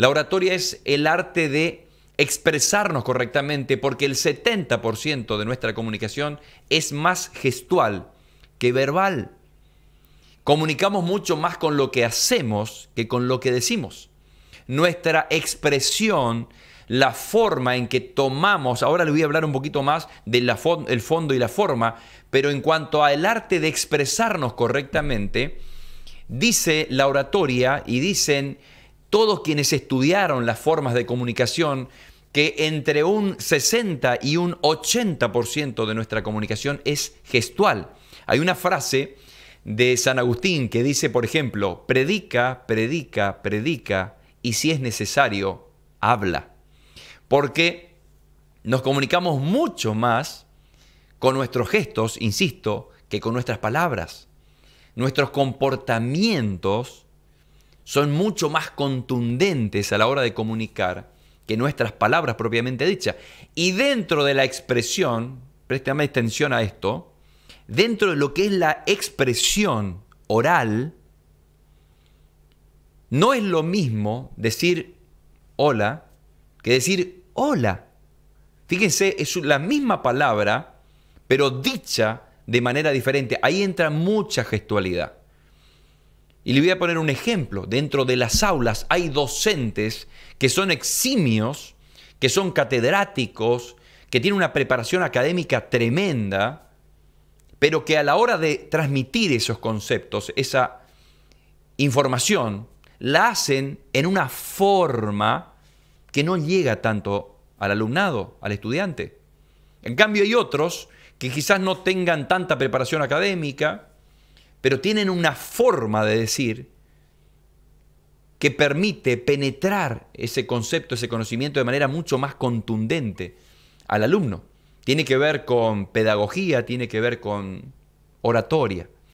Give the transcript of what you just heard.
La oratoria es el arte de expresarnos correctamente porque el 70% de nuestra comunicación es más gestual que verbal. Comunicamos mucho más con lo que hacemos que con lo que decimos. Nuestra expresión, la forma en que tomamos, ahora le voy a hablar un poquito más del fondo y la forma, pero en cuanto al arte de expresarnos correctamente, dice la oratoria y dicen todos quienes estudiaron las formas de comunicación, que entre un 60 y un 80% de nuestra comunicación es gestual. Hay una frase de San Agustín que dice, por ejemplo, predica, predica, predica y si es necesario, habla. Porque nos comunicamos mucho más con nuestros gestos, insisto, que con nuestras palabras. Nuestros comportamientos son mucho más contundentes a la hora de comunicar que nuestras palabras propiamente dichas. Y dentro de la expresión, préstame atención a esto, dentro de lo que es la expresión oral, no es lo mismo decir hola que decir hola. Fíjense, es la misma palabra, pero dicha de manera diferente. Ahí entra mucha gestualidad. Y le voy a poner un ejemplo. Dentro de las aulas hay docentes que son eximios, que son catedráticos, que tienen una preparación académica tremenda, pero que a la hora de transmitir esos conceptos, esa información, la hacen en una forma que no llega tanto al alumnado, al estudiante. En cambio hay otros que quizás no tengan tanta preparación académica, pero tienen una forma de decir que permite penetrar ese concepto, ese conocimiento de manera mucho más contundente al alumno. Tiene que ver con pedagogía, tiene que ver con oratoria.